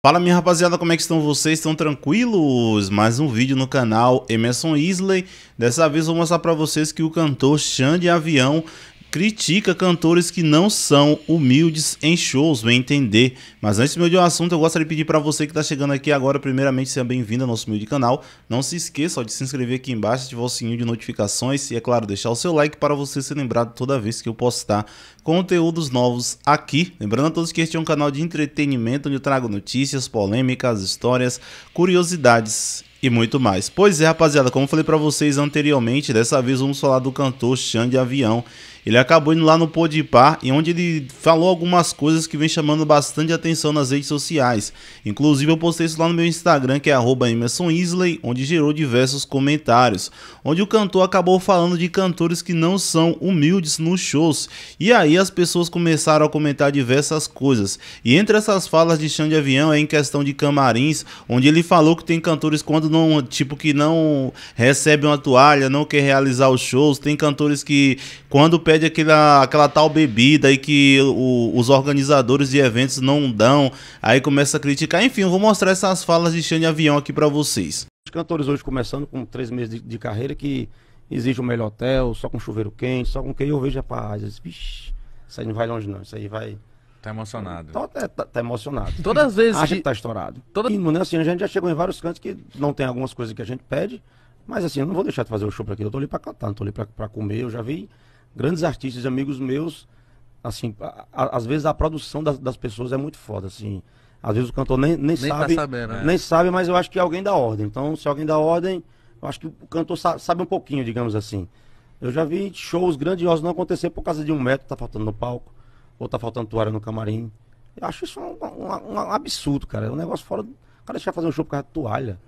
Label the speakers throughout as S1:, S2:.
S1: Fala minha rapaziada, como é que estão vocês? Estão tranquilos? Mais um vídeo no canal Emerson Isley Dessa vez vou mostrar para vocês que o cantor Xande Avião critica cantores que não são humildes em shows, vem entender. Mas antes meu de um assunto, eu gostaria de pedir para você que está chegando aqui agora, primeiramente, seja bem-vindo ao nosso humilde canal. Não se esqueça de se inscrever aqui embaixo, ativar o sininho de notificações e, é claro, deixar o seu like para você ser lembrado toda vez que eu postar conteúdos novos aqui. Lembrando a todos que este é um canal de entretenimento onde eu trago notícias, polêmicas, histórias, curiosidades e muito mais. Pois é, rapaziada, como falei para vocês anteriormente, dessa vez vamos falar do cantor Xande Avião. Ele acabou indo lá no Par e onde ele falou algumas coisas que vem chamando bastante atenção nas redes sociais. Inclusive eu postei isso lá no meu Instagram, que é @emersonisley, onde gerou diversos comentários, onde o cantor acabou falando de cantores que não são humildes nos shows. E aí as pessoas começaram a comentar diversas coisas. E entre essas falas de Chão de Avião é em questão de camarins, onde ele falou que tem cantores quando não, tipo que não recebem uma toalha, não quer realizar os shows, tem cantores que quando pede pede aquela, aquela tal bebida aí que o, os organizadores de eventos não dão, aí começa a criticar. Enfim, eu vou mostrar essas falas de Xande Avião aqui para vocês.
S2: Os cantores hoje começando com três meses de, de carreira que exige o um melhor hotel, só com chuveiro quente, só com quem eu vejo, rapaz, é Vixe, isso aí não vai longe não, isso aí vai... Tá emocionado. Tá, tá, tá emocionado. Todas as vezes. Acha que, que tá estourado. Toda... E, né, assim, a gente já chegou em vários cantos que não tem algumas coisas que a gente pede, mas assim, eu não vou deixar de fazer o show pra aqui. Eu tô ali pra cantar, não tô ali pra, pra comer. Eu já vi grandes artistas, amigos meus, assim, a, a, às vezes a produção das, das, pessoas é muito foda, assim. Às vezes o cantor nem, nem, nem tá sabe. Tá sabendo, é. Nem sabe, mas eu acho que é alguém dá ordem. Então, se é alguém dá ordem, eu acho que o cantor sabe, sabe um pouquinho, digamos assim. Eu já vi shows grandiosos não acontecer por causa de um metro tá faltando no palco, ou tá faltando toalha no camarim. Eu acho isso um, um, um absurdo, cara. É um negócio fora. O cara deixa fazer um show por causa de toalha,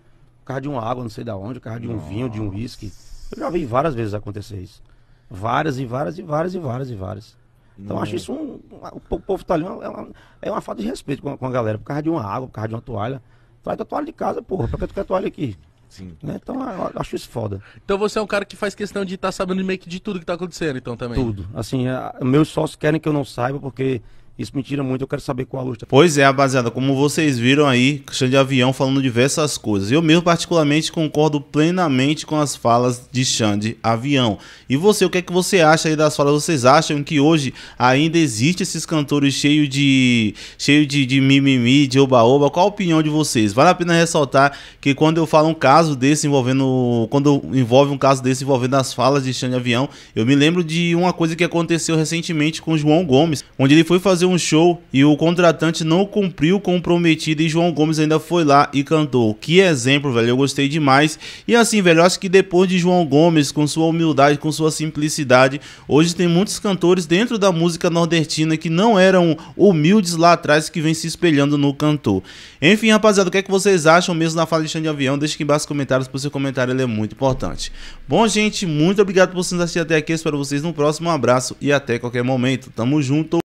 S2: por causa de uma água, não sei da onde, por causa de um Nossa. vinho, de um uísque. Eu já vi várias vezes acontecer isso. Várias e várias e várias e várias e várias. Então acho isso um, O povo tá ali, é uma, é uma falta de respeito com a, com a, galera, por causa de uma água, por causa de uma toalha. Traz a toalha de casa, porra. Pra que tu quer toalha aqui? Sim. Né? Então acho isso foda.
S1: Então você é um cara que faz questão de estar tá sabendo meio que de tudo que tá acontecendo, então também. Tudo.
S2: Assim, a, meus sócios querem que eu não saiba, porque isso me tira muito, eu quero saber qual a luz. Tá
S1: pois é, rapaziada, como vocês viram aí, Xande Avião falando diversas coisas. Eu mesmo, particularmente, concordo plenamente com as falas de Xande Avião. E você, o que é que você acha aí das falas? Vocês acham que hoje ainda existe esses cantores cheios de cheio de, de mimimi, de oba-oba? Qual a opinião de vocês? Vale a pena ressaltar que quando eu falo um caso desse envolvendo. Quando envolve um caso desse envolvendo as falas de Xande Avião, eu me lembro de uma coisa que aconteceu recentemente com João Gomes, onde ele foi fazer um um show e o contratante não cumpriu com o prometido e João Gomes ainda foi lá e cantou. Que exemplo, velho, eu gostei demais. E assim, velho, eu acho que depois de João Gomes, com sua humildade, com sua simplicidade, hoje tem muitos cantores dentro da música nordestina que não eram humildes lá atrás que vem se espelhando no cantor. Enfim, rapaziada, o que é que vocês acham mesmo na fala de Xande Avião? Deixa aqui embaixo nos comentários, porque seu comentário é muito importante. Bom, gente, muito obrigado por vocês assistirem até aqui. Espero vocês no próximo. Um abraço e até qualquer momento. Tamo junto.